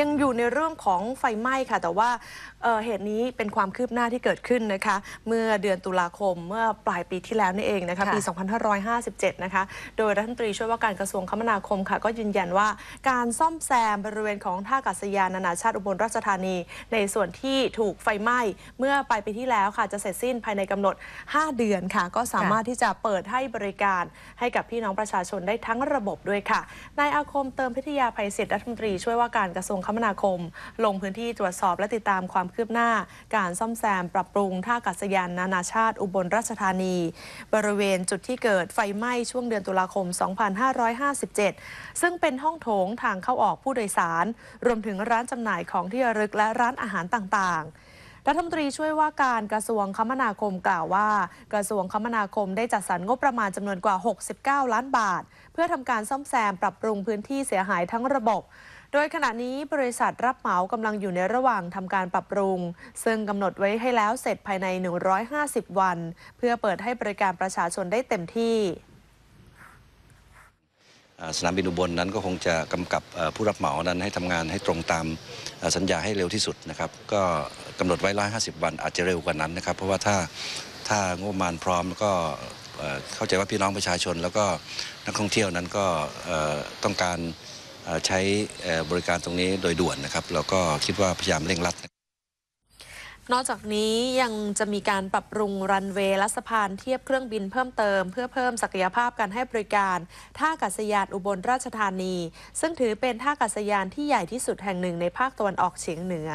ยังอยู่ในเรื่องของไฟไหม้ค่ะแต่ว่าเเหตุนี้เป็นความคืบหน้าที่เกิดขึ้นนะคะเมื่อเดือนตุลาคมเมื่อปลายปีที่แล้วนี่เองนะคะคะปี 2557 นะคะโดยรัฐมนตรีช่วยว่าการกระทรวงคมนาคมค่ะก็ยืนยันว่าการซ่อมแซมบริเวณของท่าอากาศยานนานาชาติอุบลราชธานี ในส่วนที่ถูกไฟไหม้เมื่อปลายปีที่แล้วค่ะจะเสร็จสิ้นภายในกำหนด 5 เดือนค่ะก็สามารถที่จะเปิดให้บริการให้กับพี่น้องประชาชนได้ทั้งระบบด้วยค่ะนายอาคมเติมพิทยาภัยศิษฐรัฐมนตรีช่วยว่าการกระทรวงคมนาคมลงพื้นที่ตรวจสอบและติดตามความคืบหน้า การซ่อมแซมปรับปรุงท่าอากาศยานนานาชาติอุบลราชธานี บริเวณจุดที่เกิดไฟไหม้ช่วงเดือนตุลาคม 2557 ซึ่งเป็นห้องโถงทางเข้าออกผู้โดยสาร รวมถึงร้านจำหน่ายของที่ระลึกและร้านอาหารต่างๆรัฐมนตรีช่วยว่าการกระทรวงคมนาคมกล่าวว่า กระทรวงคมนาคมได้จัดสรรงบประมาณจำนวนกว่า 69 ล้านบาท เพื่อทำการซ่อมแซมปรับปรุงพื้นที่เสียหายทั้งระบบโดยขณะนี้บริษัทรับเหมากำลังอยู่ในระหว่างทำการปรับปรุง ซึ่งกำหนดไว้ให้แล้วเสร็จภายใน 150 วัน เพื่อเปิดให้บริการประชาชนได้เต็มที่สนามบินอุบลนนั้นก็คงจะกำกับผู้รับเหมานั้นให้ทำงานให้ตรงตามสัญญาให้เร็วที่สุดนะครับก็กำหนดไว้ 150 วันอาจจะเร็วกว่านั้นนะครับเพราะว่าถ้าถ้างบประมาณพร้อมก็เข้าใจว่าพี่น้องประชาชน แล้วก็นักท่องเที่ยวนั้นก็ต้องการใช้บริการตรงนี้โดยด่วนนะครับ แล้วก็คิดว่าพยายามเร่งรัด นอกจากนี้ยังจะมีการปรับปรุงรันเวย์และสะพานเทียบเครื่องบินเพิ่มเติมเพื่อเพิ่มศักยภาพการให้บริการท่าอากาศยานอุบลราชธานี ซึ่งถือเป็นท่าอากาศยานที่ใหญ่ที่สุดแห่งหนึ่งในภาคตะวันออกเฉียงเหนือ